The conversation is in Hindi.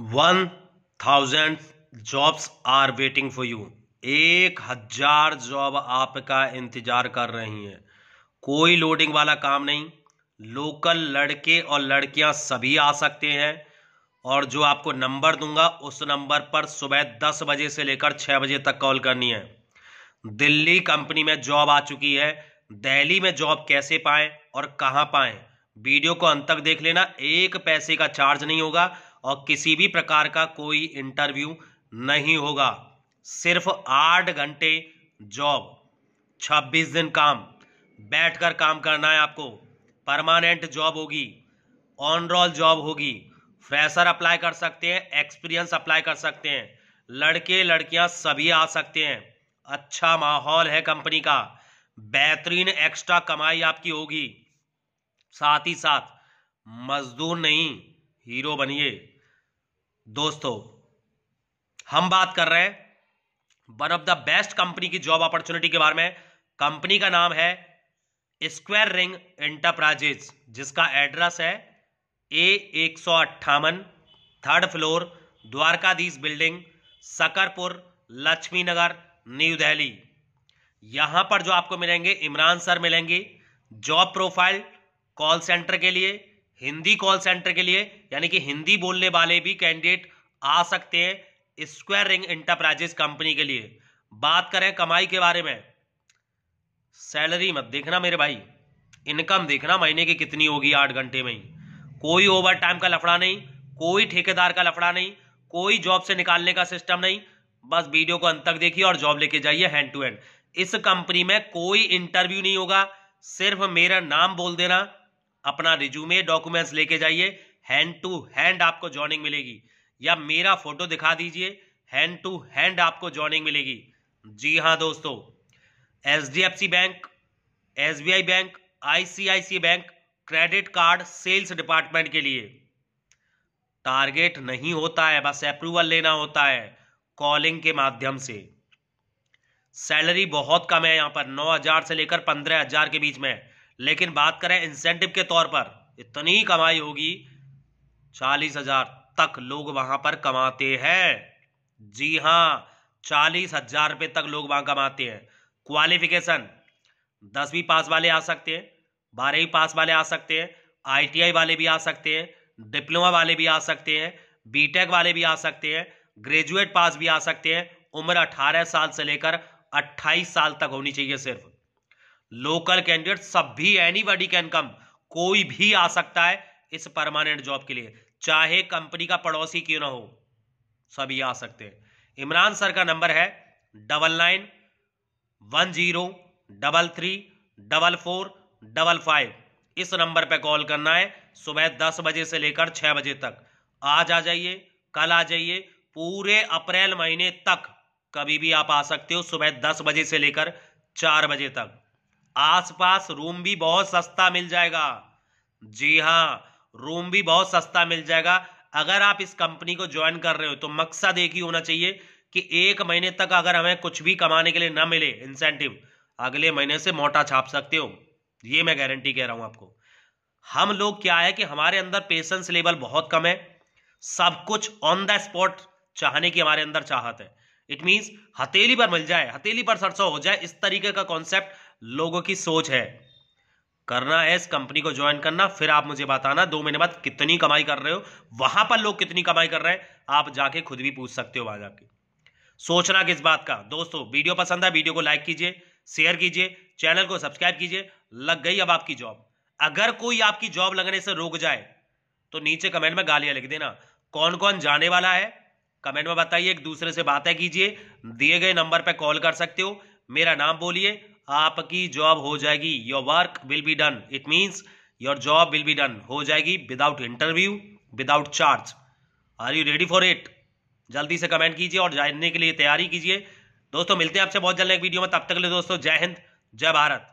one thousand jobs are waiting for you एक हजार जॉब आपका इंतजार कर रही हैं कोई लोडिंग वाला काम नहीं लोकल लड़के और लड़कियां सभी आ सकते हैं और जो आपको नंबर दूंगा उस नंबर पर सुबह दस बजे से लेकर छः बजे तक कॉल करनी है दिल्ली कंपनी में जॉब आ चुकी है दिल्ली में जॉब कैसे पाएं और कहां पाएं वीडियो को अंत तक देख लेना एक पैसे का चार्ज नहीं होगा और किसी भी प्रकार का कोई इंटरव्यू नहीं होगा सिर्फ आठ घंटे जॉब छब्बीस दिन काम बैठकर काम करना है आपको परमानेंट जॉब होगी ऑन रोल जॉब होगी फ्रेशर अप्लाई कर सकते हैं एक्सपीरियंस अप्लाई कर सकते हैं लड़के लड़कियां सभी आ सकते हैं अच्छा माहौल है कंपनी का बेहतरीन एक्स्ट्रा कमाई आपकी होगी साथ ही साथ मजदूर नहीं हीरो बनिए दोस्तों हम बात कर रहे हैं one of the best company की जॉब अपॉर्चुनिटी के बारे में कंपनी का नाम है स्क्वायर रिंग एंटरप्राइजेज जिसका एड्रेस है ए एक सौ अट्ठावन third floor Dwarkadhish building Shakarpur Laxmi Nagar new Delhi यहां पर जो आपको मिलेंगे इमरान सर मिलेंगे जॉब प्रोफाइल कॉल सेंटर के लिए हिंदी कॉल सेंटर के लिए यानी कि हिंदी बोलने वाले भी कैंडिडेट आ सकते हैं स्क्वायर रिंग इंटरप्राइजेस कंपनी के लिए बात करें कमाई के बारे में सैलरी मत देखना मेरे भाई इनकम देखना महीने की कितनी होगी आठ घंटे में ही कोई ओवर टाइम का लफड़ा नहीं कोई ठेकेदार का लफड़ा नहीं कोई जॉब से निकालने का सिस्टम नहीं बस वीडियो को अंत तक देखिए और जॉब लेके जाइए हैंड टू हैंड इस कंपनी में कोई इंटरव्यू नहीं होगा सिर्फ मेरा नाम बोल देना अपना रिज्यूमे डॉक्यूमेंट्स लेके जाइए हैंड टू हैंड आपको ज्वाइनिंग मिलेगी या मेरा फोटो दिखा दीजिए हैंड टू हैंड आपको जॉइनिंग मिलेगी जी हाँ दोस्तों H bank S bank ICICI bank credit card sales department के लिए टारगेट नहीं होता है बस अप्रूवल लेना होता है कॉलिंग के माध्यम से सैलरी बहुत कम है यहाँ पर नौ हजार से लेकर पंद्रह हजार के बीच में लेकिन बात करें इंसेंटिव के तौर पर इतनी कमाई होगी चालीस हजार तक लोग वहां पर कमाते हैं जी हां चालीस हजार रुपए तक लोग वहां कमाते हैं क्वालिफिकेशन दसवीं पास वाले आ सकते हैं बारहवीं पास वाले आ सकते हैं आईटीआई वाले भी आ सकते हैं डिप्लोमा वाले भी आ सकते हैं बीटेक वाले भी आ सकते हैं ग्रेजुएट पास भी आ सकते हैं उम्र 18 साल से लेकर 28 साल तक होनी चाहिए सिर्फ लोकल कैंडिडेट सब भी एनी बडी कैन कम कोई भी आ सकता है इस परमानेंट जॉब के लिए चाहे कंपनी का पड़ोसी क्यों ना हो सभी आ सकते हैं इमरान सर का नंबर है double nine one zero double three double four double five इस नंबर पर कॉल करना है सुबह दस बजे से लेकर छह बजे तक आज आ जाइए कल आ जाइए पूरे अप्रैल महीने तक कभी भी आप आ सकते हो सुबह दस बजे से लेकर चार बजे तक आसपास रूम भी बहुत सस्ता मिल जाएगा जी हाँ रूम भी बहुत सस्ता मिल जाएगा अगर आप इस कंपनी को ज्वाइन कर रहे हो तो मकसद एक ही होना चाहिए कि एक महीने तक अगर हमें कुछ भी कमाने के लिए ना मिले इंसेंटिव अगले महीने से मोटा छाप सकते हो ये मैं गारंटी कह रहा हूं आपको हम लोग क्या है कि हमारे अंदर पेशेंस लेवल बहुत कम है सब कुछ ऑन द स्पॉट चाहने की हमारे अंदर चाहत है इट मीन हथेली पर मिल जाए हथेली पर सरसों हो जाए इस तरीके का कॉन्सेप्ट लोगों की सोच है करना है इस कंपनी को ज्वाइन करना फिर आप मुझे बताना दो महीने बाद कितनी कमाई कर रहे हो वहां पर लोग कितनी कमाई कर रहे हैं आप जाके खुद भी पूछ सकते हो वहां जाके सोचना किस बात का दोस्तों वीडियो पसंद है वीडियो को लाइक कीजिए शेयर कीजिए चैनल को सब्सक्राइब कीजिए लग गई अब आपकी जॉब अगर कोई आपकी जॉब लगने से रोक जाए तो नीचे कमेंट में गालियां लिख देना कौन कौन जाने वाला है कमेंट में बताइए एक दूसरे से बातें कीजिए दिए गए नंबर पर कॉल कर सकते हो मेरा नाम बोलिए आपकी जॉब हो जाएगी your work will be done it means your job will be done हो जाएगी without interview without charge are you ready for it जल्दी से कमेंट कीजिए और जानने के लिए तैयारी कीजिए दोस्तों मिलते हैं आपसे बहुत जल्द एक वीडियो में तब तक के लिए दोस्तों जय हिंद जय भारत